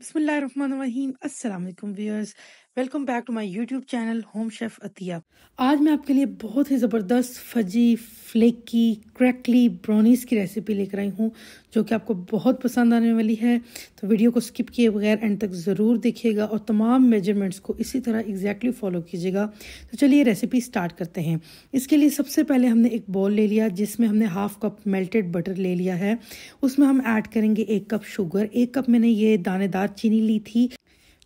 بسم الله الرحمن الرحيم السلام عليكم فيورز welcome back to my YouTube channel home chef Atiya आज मैं आपके लिए बहुत ही ज़बरदस्त फजी फ्लेकी क्रैकली ब्राउनीज़ की रेसिपी लेकर आई हूँ जो कि आपको बहुत पसंद आने वाली है तो वीडियो को स्किप किए बगैर एंड तक ज़रूर देखिएगा और तमाम मेजरमेंट्स को इसी तरह एग्जैक्टली फॉलो कीजिएगा तो चलिए रेसिपी स्टार्ट करते हैं इसके लिए सबसे पहले हमने एक बॉल ले लिया जिसमें हमने हाफ कप मेल्टेड बटर ले लिया है उसमें हम ऐड करेंगे एक कप शुगर एक कप मैंने ये दानेदार चीनी ली थी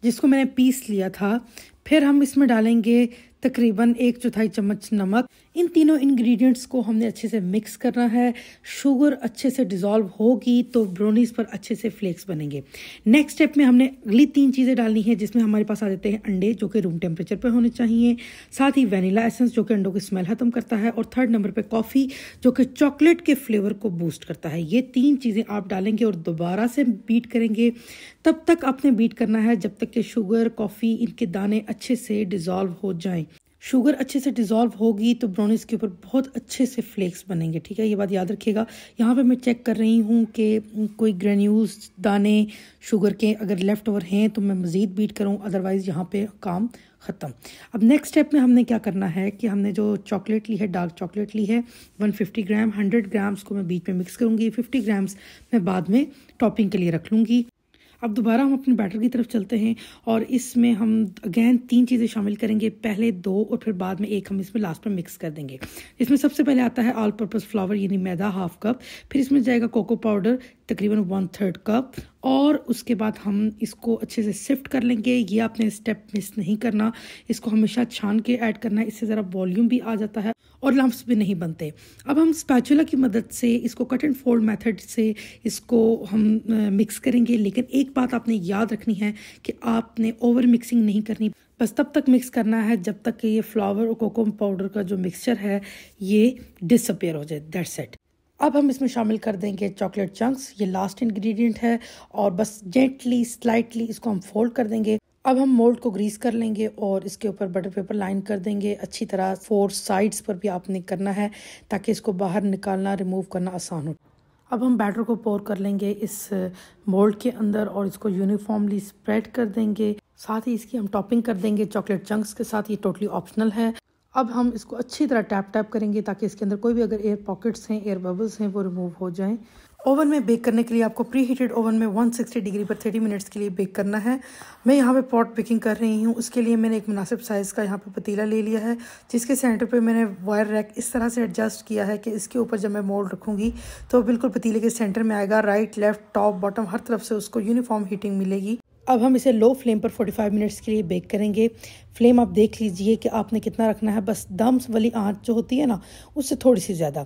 जिसको मैंने पीस लिया था फिर हम इसमें डालेंगे तकरीबन एक चौथाई चम्मच नमक इन तीनों इंग्रेडिएंट्स को हमने अच्छे से मिक्स करना है शुगर अच्छे से डिज़ोल्व होगी तो ब्रोनीज पर अच्छे से फ्लेक्स बनेंगे नेक्स्ट स्टेप में हमने अगली तीन चीज़ें डालनी है जिसमें हमारे पास आ जाते हैं अंडे जो कि रूम टेम्परेचर पर होने चाहिए साथ ही वनीला एसेंस जो कि अंडों की स्मेल ख़त्म करता है और थर्ड नंबर पर कॉफ़ी जो कि चॉकलेट के फ्लेवर को बूस्ट करता है ये तीन चीज़ें आप डालेंगे और दोबारा से बीट करेंगे तब तक आपने बीट करना है जब तक कि शुगर कॉफ़ी इनके दाने अच्छे से डिज़ोल्व हो जाएँ शुगर अच्छे से डिजॉल्व होगी तो ब्राउनीज़ के ऊपर बहुत अच्छे से फ्लेक्स बनेंगे ठीक है ये बात याद रखिएगा यहाँ पे मैं चेक कर रही हूँ कि कोई ग्रेन्यूल्स दाने शुगर के अगर लेफ़्ट ओवर हैं तो मैं मज़ीद बीट करूँ अदरवाइज़ यहाँ पे काम ख़त्म अब नेक्स्ट स्टेप में हमने क्या करना है कि हमने जो चॉकलेट ली है डार्क चॉकलेट ली है वन ग्राम हंड्रेड ग्राम्स को मैं बीच में मिक्स करूँगी फिफ्टी ग्राम्स मैं बाद में टॉपिंग के लिए रख लूँगी अब दोबारा हम अपने बैटर की तरफ चलते हैं और इसमें हम अगेन तीन चीज़ें शामिल करेंगे पहले दो और फिर बाद में एक हम इसमें लास्ट में मिक्स कर देंगे इसमें सबसे पहले आता है ऑल पर्पज़ फ्लावर यानी मैदा हाफ कप फिर इसमें जाएगा कोको पाउडर तकरीबन वन थर्ड कप और उसके बाद हम इसको अच्छे से सिफ्ट कर लेंगे ये आपने स्टेप मिस नहीं करना इसको हमेशा छान के ऐड करना है इससे ज़रा वॉल्यूम भी आ जाता है और लम्ब्स भी नहीं बनते अब हम स्पैचुला की मदद से इसको कट एंड फोल्ड मेथड से इसको हम मिक्स करेंगे लेकिन एक बात आपने याद रखनी है कि आपने ओवर मिक्सिंग नहीं करनी बस तब तक मिक्स करना है जब तक कि ये फ्लावर और कोकोम पाउडर का जो मिक्सचर है ये डिसअपेयर हो जाए दैट सेट अब हम इसमें शामिल कर देंगे चॉकलेट चंक्स ये लास्ट इंग्रेडिएंट है और बस जेंटली स्लाइटली इसको हम फोल्ड कर देंगे अब हम मोल्ड को ग्रीस कर लेंगे और इसके ऊपर बटर पेपर लाइन कर देंगे अच्छी तरह फोर साइड्स पर भी आपने करना है ताकि इसको बाहर निकालना रिमूव करना आसान हो अब हम बैटर को पोर कर लेंगे इस मोल्ड के अंदर और इसको यूनिफॉर्मली स्प्रेड कर देंगे साथ ही इसकी हम टॉपिंग कर देंगे चॉकलेट चंक्स के साथ ये टोटली ऑप्शनल है अब हम इसको अच्छी तरह टैप टैप करेंगे ताकि इसके अंदर कोई भी अगर एयर पॉकेट्स हैं एयर बबल्स हैं वो रिमूव हो जाएं ओवन में बेक करने के लिए आपको प्री हीटेड ओवन में 160 डिग्री पर 30 मिनट्स के लिए बेक करना है मैं यहाँ पे पॉट बेकिंग कर रही हूँ उसके लिए मैंने एक मुनासिब साइज़ का यहाँ पे पतीला ले लिया है जिसके सेंटर पे मैंने वायर रैक इस तरह से एडजस्ट किया है कि इसके ऊपर जब मैं मोल्ड रखूँगी तो बिल्कुल पतीले के सेंटर में आएगा राइट लेफ्ट टॉप बॉटम हर तरफ से उसको यूनिफॉर्म हीटिंग मिलेगी अब हम इसे लो फ्लेम पर 45 मिनट्स के लिए बेक करेंगे फ्लेम आप देख लीजिए कि आपने कितना रखना है बस दम्स वाली आँच जो होती है ना उससे थोड़ी सी ज़्यादा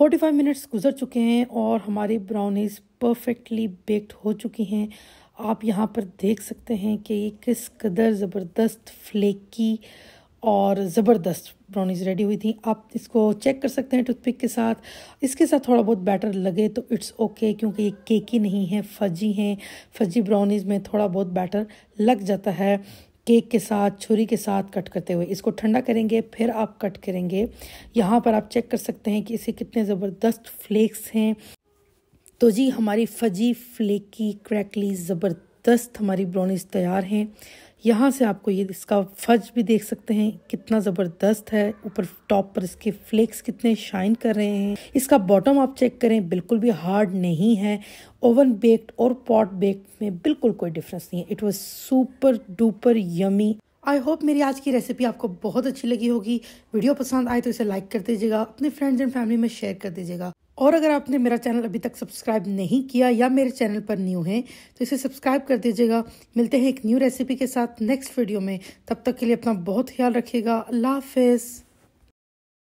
45 मिनट्स गुजर चुके हैं और हमारी ब्राउनीज़ परफेक्टली बेक्ड हो चुकी हैं आप यहाँ पर देख सकते हैं कि ये किस कदर ज़बरदस्त फ्लेकी और ज़बरदस्त ब्राउनीज़ रेडी हुई थी आप इसको चेक कर सकते हैं टूथपिक के साथ इसके साथ थोड़ा बहुत बैटर लगे तो इट्स ओके okay, क्योंकि ये केकी नहीं है फजी हैं फजी ब्राउनीज़ में थोड़ा बहुत बैटर लग जाता है केक के साथ छुरी के साथ कट करते हुए इसको ठंडा करेंगे फिर आप कट करेंगे यहाँ पर आप चेक कर सकते हैं कि इसे कितने ज़बरदस्त फ्लेक्स हैं तो जी हमारी फजी फ्लेकी क्रैकली ज़बरदस्त हमारी ब्राउनीज़ तैयार हैं यहाँ से आपको ये इसका फज भी देख सकते हैं कितना ज़बरदस्त है ऊपर टॉप पर इसके फ्लेक्स कितने शाइन कर रहे हैं इसका बॉटम आप चेक करें बिल्कुल भी हार्ड नहीं है ओवन बेक्ड और पॉट बेक्ड में बिल्कुल कोई डिफरेंस नहीं है it was super duper yummy I hope मेरी आज की रेसिपी आपको बहुत अच्छी लगी होगी वीडियो पसंद आए तो इसे लाइक कर दीजिएगा अपने फ्रेंड्स एंड फैमिली में शेयर कर दीजिएगा और अगर आपने मेरा चैनल अभी तक सब्सक्राइब नहीं किया या मेरे चैनल पर न्यू हैं तो इसे सब्सक्राइब कर दीजिएगा मिलते हैं एक न्यू रेसिपी के साथ नेक्स्ट वीडियो में तब तक के लिए अपना बहुत ख्याल रखिएगा अल्लाह हाफिज़